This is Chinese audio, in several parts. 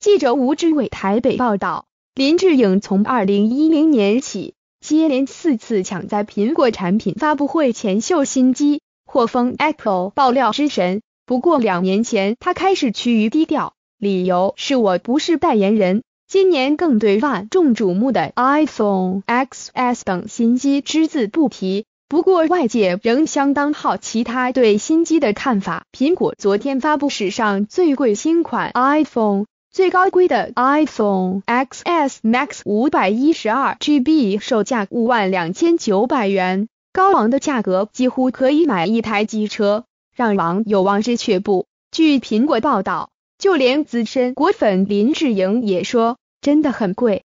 记者吴志伟台北报道，林志颖从二零一零年起，接连四次抢在苹果产品发布会前秀新机，获封 Apple 爆料之神。不过两年前，他开始趋于低调，理由是我不是代言人。今年更对万众瞩目的 iPhone Xs 等新机只字不提。不过外界仍相当好奇他对新机的看法。苹果昨天发布史上最贵新款 iPhone。最高规的 iPhone Xs Max 五百一十二 GB，售价五万两千九百元，高昂的价格几乎可以买一台机车，让网友望之却步。据苹果报道，就连资深果粉林志颖也说，真的很贵。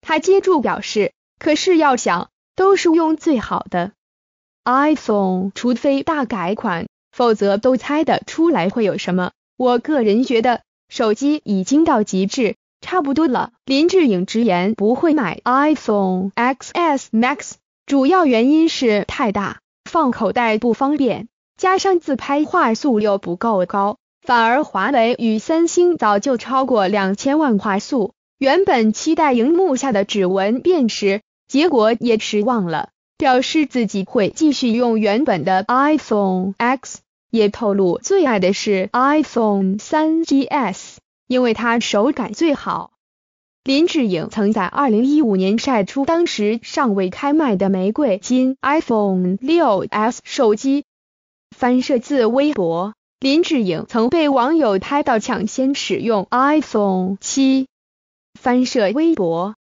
他接住表示，可是要想都是用最好的 iPhone，除非大改款，否则都猜得出来会有什么。我个人觉得。手机已经到极致，差不多了。林志颖直言不会买 iPhone Xs Max，主要原因是太大，放口袋不方便，加上自拍画素又不够高。反而华为与三星早就超过两千万画素。原本期待荧幕下的指纹辨识，结果也失望了，表示自己会继续用原本的 iPhone X。也透露最爱的是 iPhone 3GS，因为它手感最好。林志颖曾在2015年晒出当时尚未开卖的玫瑰金 iPhone 6s 手机。翻摄自微博，林志颖曾被网友拍到抢先使用 iPhone 7。翻摄微博。